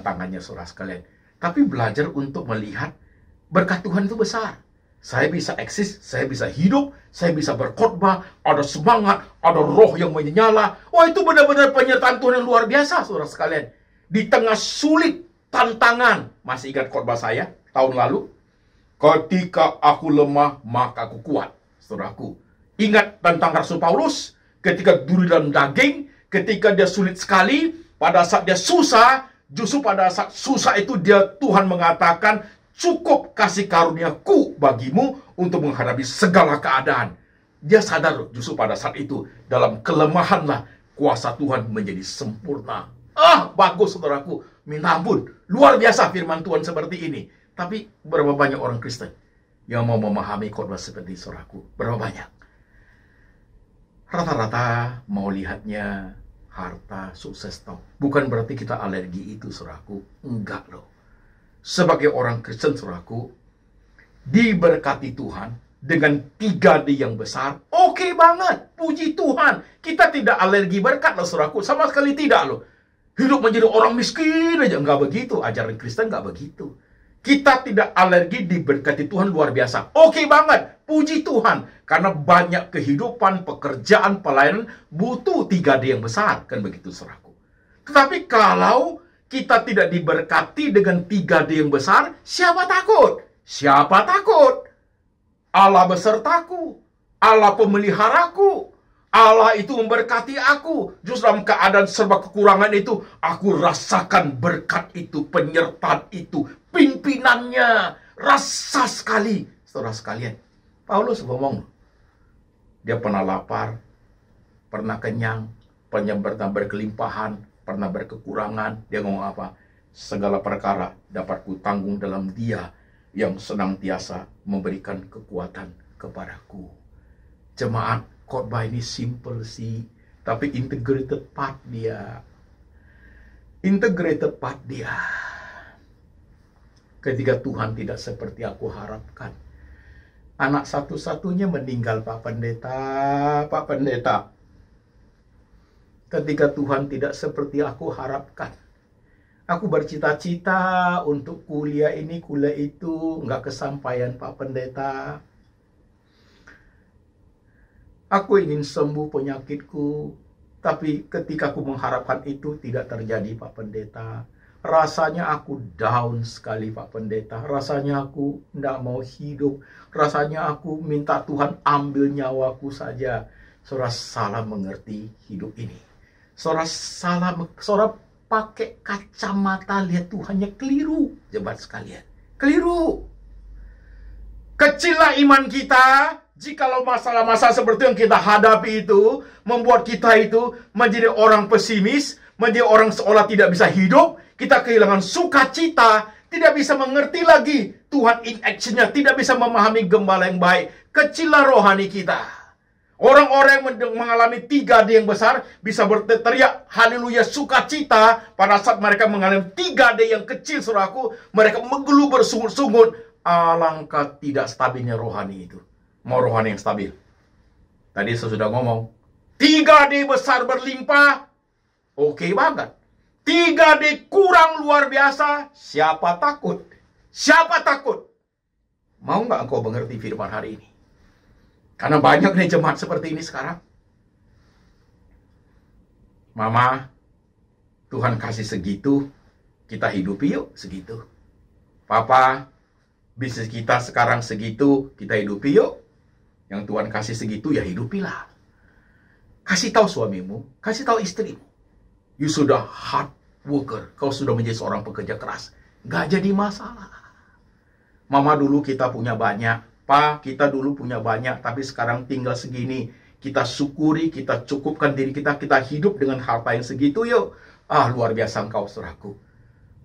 tangannya saudara sekalian. Tapi belajar untuk melihat Berkat Tuhan itu besar. Saya bisa eksis, saya bisa hidup, saya bisa berkhotbah, ada semangat, ada roh yang menyala. Wah itu benar-benar penyertaan Tuhan yang luar biasa, saudara sekalian. Di tengah sulit tantangan, masih ingat khotbah saya tahun lalu? Ketika aku lemah, maka aku kuat, saudaraku. Ingat tentang Rasul Paulus, ketika duri dalam daging, ketika dia sulit sekali, pada saat dia susah, justru pada saat susah itu dia Tuhan mengatakan cukup kasih karunia ku bagimu untuk menghadapi segala keadaan. Dia sadar justru pada saat itu dalam kelemahanlah kuasa Tuhan menjadi sempurna. Ah, bagus saudaraku, minta ampun. Luar biasa firman Tuhan seperti ini. Tapi berapa banyak orang Kristen yang mau memahami khotbah seperti saudaraku? Berapa banyak? Rata-rata mau lihatnya harta, sukses tau. Bukan berarti kita alergi itu saudaraku. Enggak loh sebagai orang Kristen suraku diberkati Tuhan dengan tiga d yang besar, oke okay banget. Puji Tuhan. Kita tidak alergi berkat loh suraku. Sama sekali tidak loh. Hidup menjadi orang miskin aja. nggak begitu. Ajaran Kristen nggak begitu. Kita tidak alergi diberkati Tuhan luar biasa. Oke okay banget. Puji Tuhan. Karena banyak kehidupan, pekerjaan, pelayanan butuh tiga d yang besar. Kan begitu suraku. Tetapi kalau kita tidak diberkati dengan 3D yang besar, siapa takut? Siapa takut? Allah besertaku, Allah pemeliharaku, Allah itu memberkati aku. Justru dalam keadaan serba kekurangan itu, aku rasakan berkat itu, penyertaan itu, pimpinannya. Rasa sekali, saudara sekalian. Paulus ngomong, dia pernah lapar, pernah kenyang, pernah berkelimpahan, pernah berkekurangan. Dia ngomong apa? Segala perkara dapat ku tanggung dalam dia yang senang senantiasa memberikan kekuatan kepadaku. Jemaat khotbah ini simple sih, tapi integrated part dia. Integrated part dia. Ketika Tuhan tidak seperti aku harapkan. Anak satu-satunya meninggal Pak Pendeta, Pak Pendeta ketika Tuhan tidak seperti aku harapkan. Aku bercita-cita untuk kuliah ini, kuliah itu, nggak kesampaian Pak Pendeta. Aku ingin sembuh penyakitku, tapi ketika aku mengharapkan itu tidak terjadi Pak Pendeta. Rasanya aku down sekali Pak Pendeta. Rasanya aku tidak mau hidup. Rasanya aku minta Tuhan ambil nyawaku saja. Saudara salah mengerti hidup ini. Seorang salah, seorang pakai kacamata lihat Tuhannya keliru. Jemaat sekalian. Keliru. Kecillah iman kita jikalau masalah-masalah seperti yang kita hadapi itu membuat kita itu menjadi orang pesimis, menjadi orang seolah tidak bisa hidup, kita kehilangan sukacita, tidak bisa mengerti lagi Tuhan in action-nya, tidak bisa memahami gembala yang baik, kecillah rohani kita. Orang-orang yang mengalami tiga d yang besar bisa berteriak haleluya sukacita pada saat mereka mengalami tiga d yang kecil suraku. Mereka mengeluh bersungut-sungut. Alangkah tidak stabilnya rohani itu. Mau rohani yang stabil. Tadi saya sudah ngomong. tiga d besar berlimpah. Oke okay banget. tiga d kurang luar biasa. Siapa takut? Siapa takut? Mau nggak engkau mengerti firman hari ini? Karena banyak nih jemaat seperti ini sekarang. Mama, Tuhan kasih segitu, kita hidupi yuk segitu. Papa, bisnis kita sekarang segitu, kita hidupi yuk. Yang Tuhan kasih segitu ya hidupilah. Kasih tahu suamimu, kasih tahu istrimu. You sudah hard worker, kau sudah menjadi seorang pekerja keras. Gak jadi masalah. Mama dulu kita punya banyak, Pak, kita dulu punya banyak, tapi sekarang tinggal segini. Kita syukuri, kita cukupkan diri kita, kita hidup dengan harta yang segitu yuk. Ah, luar biasa engkau, saudaraku.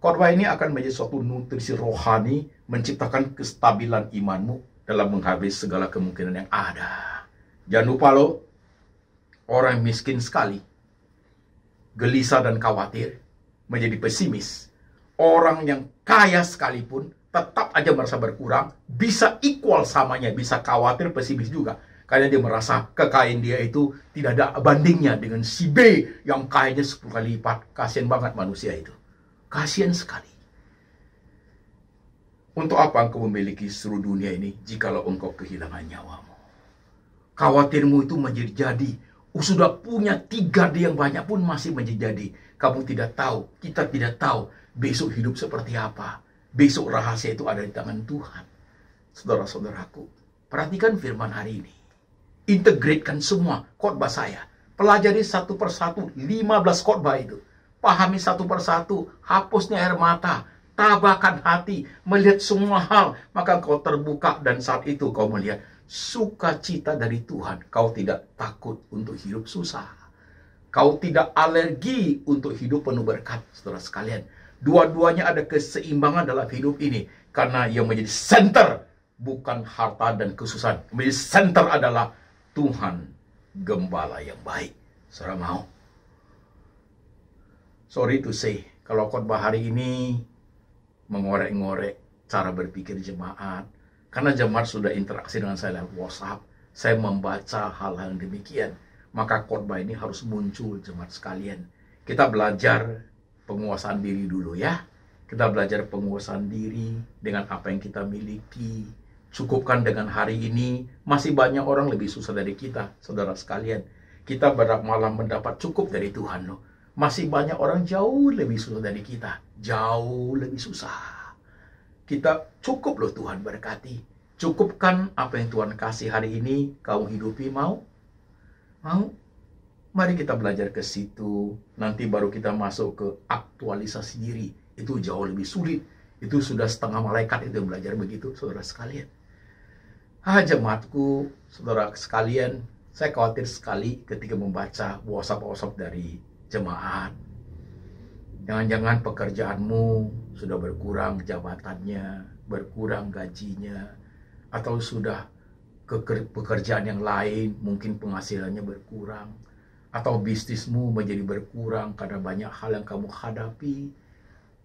Korban ini akan menjadi suatu nutrisi rohani, menciptakan kestabilan imanmu dalam menghadapi segala kemungkinan yang ada. Jangan lupa loh, orang miskin sekali, gelisah dan khawatir, menjadi pesimis. Orang yang kaya sekalipun tetap aja merasa berkurang, bisa equal samanya, bisa khawatir pesimis juga. Karena dia merasa kekayaan dia itu tidak ada bandingnya dengan si B yang kayaknya 10 kali lipat. Kasian banget manusia itu. Kasian sekali. Untuk apa engkau memiliki seluruh dunia ini jikalau engkau kehilangan nyawamu? Khawatirmu itu menjadi jadi. Sudah punya tiga D yang banyak pun masih menjadi jadi. Kamu tidak tahu, kita tidak tahu besok hidup seperti apa Besok rahasia itu ada di tangan Tuhan. Saudara-saudaraku, perhatikan firman hari ini. Integratekan semua khotbah saya. Pelajari satu persatu 15 khotbah itu. Pahami satu persatu, hapusnya air mata, tabahkan hati, melihat semua hal, maka kau terbuka dan saat itu kau melihat sukacita dari Tuhan. Kau tidak takut untuk hidup susah. Kau tidak alergi untuk hidup penuh berkat, saudara sekalian. Dua-duanya ada keseimbangan dalam hidup ini. Karena yang menjadi center bukan harta dan kesusahan. Yang menjadi center adalah Tuhan gembala yang baik. Saudara mau? Sorry to say, kalau khotbah hari ini mengorek-ngorek cara berpikir jemaat. Karena jemaat sudah interaksi dengan saya lewat WhatsApp. Saya membaca hal-hal demikian. Maka khotbah ini harus muncul jemaat sekalian. Kita belajar penguasaan diri dulu ya. Kita belajar penguasaan diri dengan apa yang kita miliki. Cukupkan dengan hari ini. Masih banyak orang lebih susah dari kita, saudara sekalian. Kita berat malam mendapat cukup dari Tuhan loh. Masih banyak orang jauh lebih susah dari kita. Jauh lebih susah. Kita cukup loh Tuhan berkati. Cukupkan apa yang Tuhan kasih hari ini. Kau hidupi mau? Mau? Mari kita belajar ke situ, nanti baru kita masuk ke aktualisasi diri. Itu jauh lebih sulit. Itu sudah setengah malaikat itu belajar begitu, saudara sekalian. Ah, jemaatku, saudara sekalian, saya khawatir sekali ketika membaca WhatsApp-WhatsApp dari jemaat. Jangan-jangan pekerjaanmu sudah berkurang jabatannya, berkurang gajinya, atau sudah pekerjaan yang lain, mungkin penghasilannya berkurang atau bisnismu menjadi berkurang karena banyak hal yang kamu hadapi.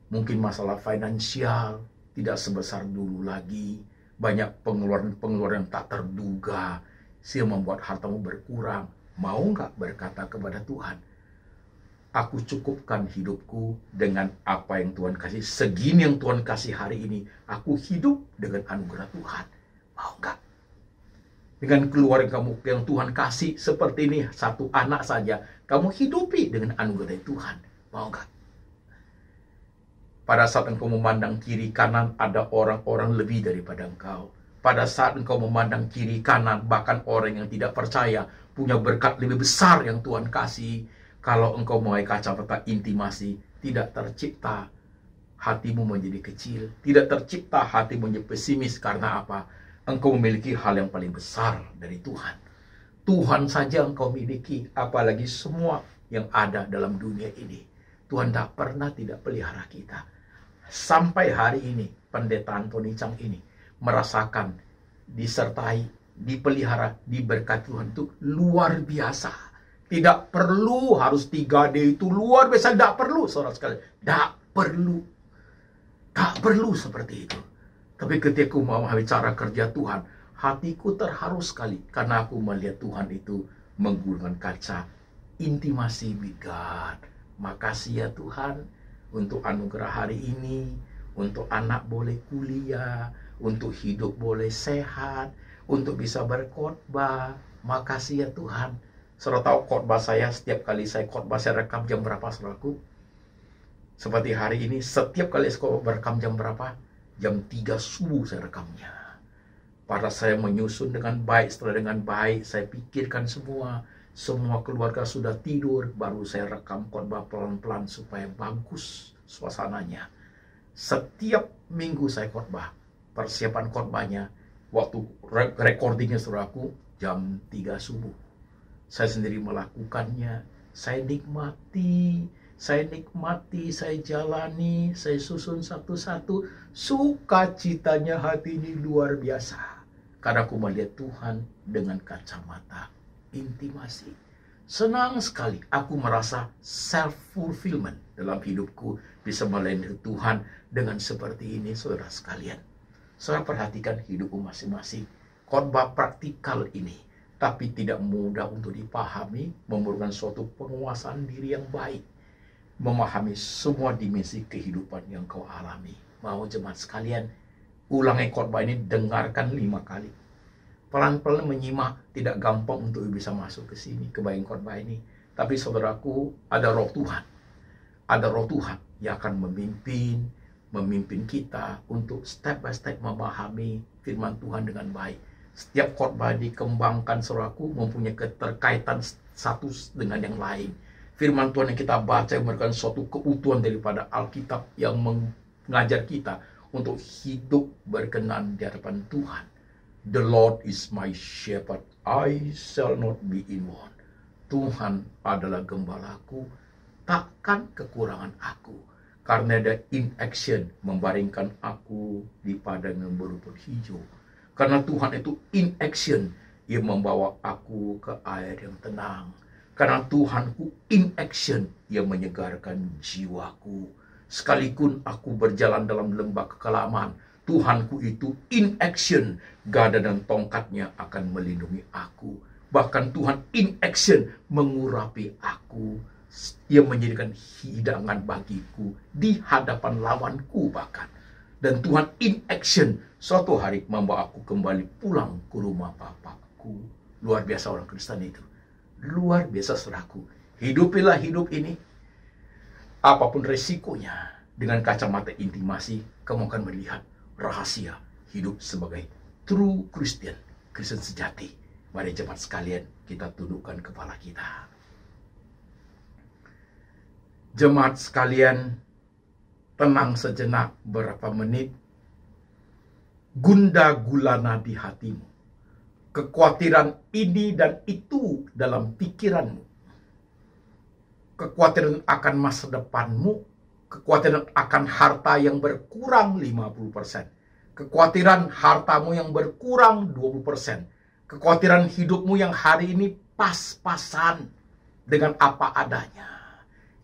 Mungkin masalah finansial tidak sebesar dulu lagi. Banyak pengeluaran-pengeluaran yang tak terduga Sia membuat hartamu berkurang. Mau nggak berkata kepada Tuhan, aku cukupkan hidupku dengan apa yang Tuhan kasih. Segini yang Tuhan kasih hari ini, aku hidup dengan anugerah Tuhan. Mau nggak? dengan keluarga kamu yang Tuhan kasih seperti ini satu anak saja kamu hidupi dengan anugerah Tuhan mau gak? Pada saat engkau memandang kiri kanan ada orang-orang lebih daripada engkau. Pada saat engkau memandang kiri kanan bahkan orang yang tidak percaya punya berkat lebih besar yang Tuhan kasih. Kalau engkau kaca kacamata intimasi tidak tercipta hatimu menjadi kecil, tidak tercipta hatimu menjadi pesimis karena apa? engkau memiliki hal yang paling besar dari Tuhan. Tuhan saja engkau miliki, apalagi semua yang ada dalam dunia ini. Tuhan tak pernah tidak pelihara kita. Sampai hari ini, Pendeta Antoni Chang ini merasakan disertai, dipelihara, diberkati Tuhan itu luar biasa. Tidak perlu harus 3D itu luar biasa. Tidak perlu, saudara sekalian. Tidak perlu. Tidak perlu seperti itu. Tapi ketika aku mau cara kerja Tuhan, hatiku terharu sekali karena aku melihat Tuhan itu menggulungkan kaca intimasi with Makasih ya Tuhan untuk anugerah hari ini, untuk anak boleh kuliah, untuk hidup boleh sehat, untuk bisa berkhotbah. Makasih ya Tuhan. Saudara tahu khotbah saya setiap kali saya khotbah saya rekam jam berapa saudaraku? Seperti hari ini setiap kali saya rekam jam berapa? Jam 3 subuh saya rekamnya. Pada saya menyusun dengan baik, setelah dengan baik saya pikirkan semua. Semua keluarga sudah tidur, baru saya rekam khotbah pelan-pelan supaya bagus suasananya. Setiap minggu saya khotbah, persiapan khotbahnya, waktu recordingnya aku, jam 3 subuh. Saya sendiri melakukannya, saya nikmati saya nikmati, saya jalani, saya susun satu-satu. Sukacitanya hati ini luar biasa. Karena aku melihat Tuhan dengan kacamata intimasi. Senang sekali aku merasa self-fulfillment dalam hidupku. Bisa melayani Tuhan dengan seperti ini, saudara sekalian. Saya perhatikan hidupku masing-masing. Khotbah praktikal ini. Tapi tidak mudah untuk dipahami, memerlukan suatu penguasaan diri yang baik memahami semua dimensi kehidupan yang kau alami. Mau jemaat sekalian, ulangi khotbah ini dengarkan lima kali. Pelan-pelan menyimak, tidak gampang untuk bisa masuk ke sini, ke bayang khotbah ini. Tapi saudaraku, ada roh Tuhan. Ada roh Tuhan yang akan memimpin, memimpin kita untuk step by step memahami firman Tuhan dengan baik. Setiap khotbah dikembangkan saudaraku mempunyai keterkaitan satu dengan yang lain firman Tuhan yang kita baca yang merupakan suatu keutuhan daripada Alkitab yang mengajar kita untuk hidup berkenan di hadapan Tuhan. The Lord is my shepherd, I shall not be in want. Tuhan adalah gembalaku, takkan kekurangan aku. Karena ada in action membaringkan aku di padang yang berumput hijau. Karena Tuhan itu in action, ia membawa aku ke air yang tenang karena Tuhanku in action yang menyegarkan jiwaku. Sekalipun aku berjalan dalam lembah kekelaman, Tuhanku itu in action. Gada dan tongkatnya akan melindungi aku. Bahkan Tuhan in action mengurapi aku. Ia menjadikan hidangan bagiku di hadapan lawanku bahkan. Dan Tuhan in action suatu hari membawa aku kembali pulang ke rumah Bapakku. Luar biasa orang Kristen itu. Luar biasa seraku Hidupilah hidup ini. Apapun resikonya. Dengan kacamata intimasi, kamu akan melihat rahasia hidup sebagai true Christian. Kristen sejati. Mari jemaat sekalian kita tundukkan kepala kita. Jemaat sekalian, tenang sejenak berapa menit. Gunda gulana di hatimu kekhawatiran ini dan itu dalam pikiranmu. Kekhawatiran akan masa depanmu, kekhawatiran akan harta yang berkurang 50%, kekhawatiran hartamu yang berkurang 20%, kekhawatiran hidupmu yang hari ini pas-pasan dengan apa adanya.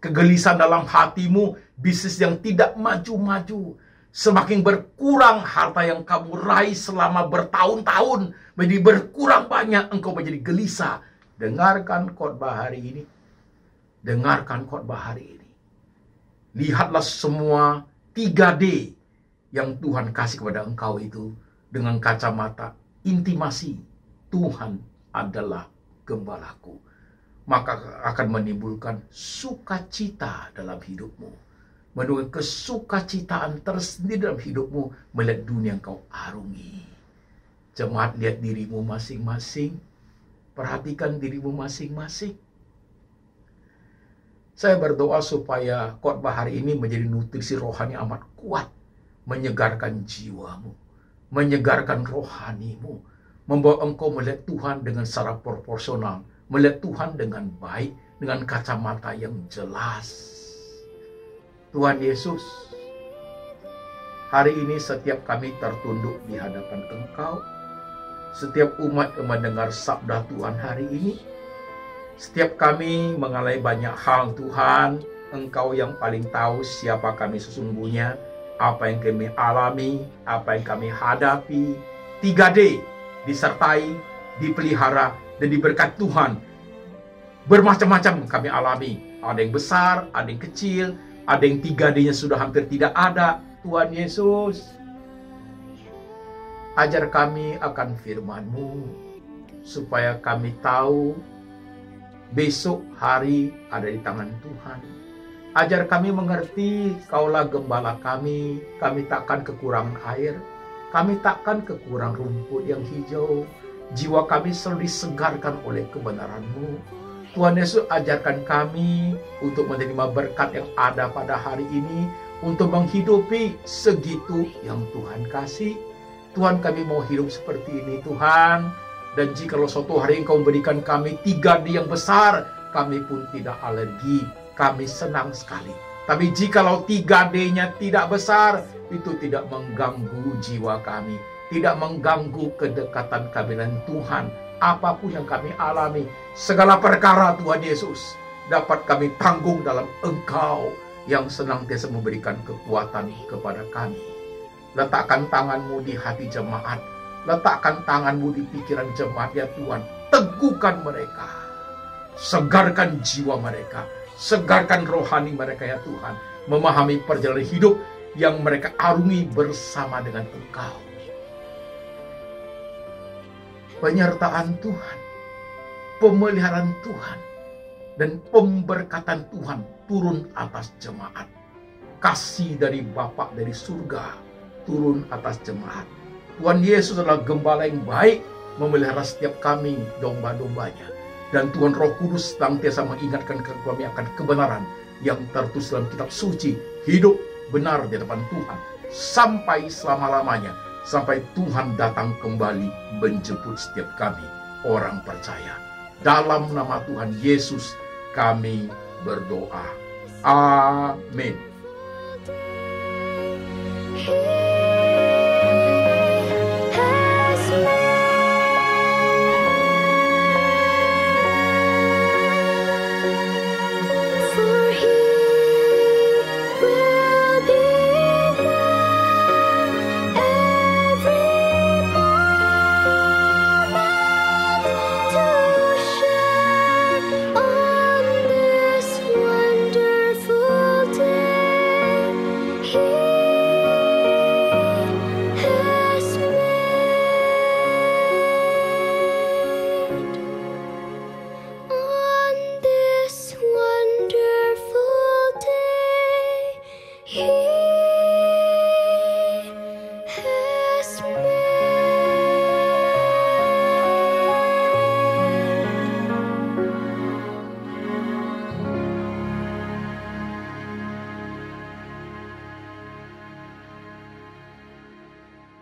Kegelisahan dalam hatimu, bisnis yang tidak maju-maju, Semakin berkurang harta yang kamu raih selama bertahun-tahun menjadi berkurang banyak, engkau menjadi gelisah. Dengarkan khotbah hari ini. Dengarkan khotbah hari ini. Lihatlah semua 3D yang Tuhan kasih kepada engkau itu dengan kacamata intimasi Tuhan adalah gembalaku maka akan menimbulkan sukacita dalam hidupmu menurut kesukacitaan tersendiri dalam hidupmu melihat dunia yang kau arungi. Jemaat lihat dirimu masing-masing, perhatikan dirimu masing-masing. Saya berdoa supaya khotbah hari ini menjadi nutrisi rohani amat kuat, menyegarkan jiwamu, menyegarkan rohanimu, membawa engkau melihat Tuhan dengan secara proporsional, melihat Tuhan dengan baik, dengan kacamata yang jelas Tuhan Yesus, hari ini setiap kami tertunduk di hadapan Engkau, setiap umat yang mendengar sabda Tuhan hari ini, setiap kami mengalami banyak hal Tuhan, Engkau yang paling tahu siapa kami sesungguhnya, apa yang kami alami, apa yang kami hadapi. 3D disertai, dipelihara, dan diberkat Tuhan. Bermacam-macam kami alami. Ada yang besar, ada yang kecil, ada yang tiga d sudah hampir tidak ada. Tuhan Yesus, ajar kami akan firman-Mu, supaya kami tahu besok hari ada di tangan Tuhan. Ajar kami mengerti, kaulah gembala kami, kami takkan kekurangan air, kami takkan kekurangan rumput yang hijau, jiwa kami selalu disegarkan oleh kebenaran-Mu Tuhan Yesus ajarkan kami untuk menerima berkat yang ada pada hari ini, untuk menghidupi segitu yang Tuhan kasih. Tuhan kami mau hidup seperti ini Tuhan. Dan jika suatu hari Engkau memberikan kami tiga di yang besar, kami pun tidak alergi. Kami senang sekali. Tapi jikalau tiga d nya tidak besar, itu tidak mengganggu jiwa kami. Tidak mengganggu kedekatan kami dengan Tuhan apapun yang kami alami, segala perkara Tuhan Yesus dapat kami tanggung dalam Engkau yang senantiasa memberikan kekuatan kepada kami. Letakkan tanganmu di hati jemaat, letakkan tanganmu di pikiran jemaat ya Tuhan, teguhkan mereka, segarkan jiwa mereka, segarkan rohani mereka ya Tuhan, memahami perjalanan hidup yang mereka arungi bersama dengan Engkau penyertaan Tuhan, pemeliharaan Tuhan, dan pemberkatan Tuhan turun atas jemaat. Kasih dari Bapa dari surga turun atas jemaat. Tuhan Yesus adalah gembala yang baik memelihara setiap kami domba-dombanya. Dan Tuhan Roh Kudus senantiasa mengingatkan kepada kami akan kebenaran yang tertulis dalam kitab suci, hidup benar di depan Tuhan sampai selama-lamanya sampai Tuhan datang kembali menjemput setiap kami, orang percaya. Dalam nama Tuhan Yesus kami berdoa. Amin.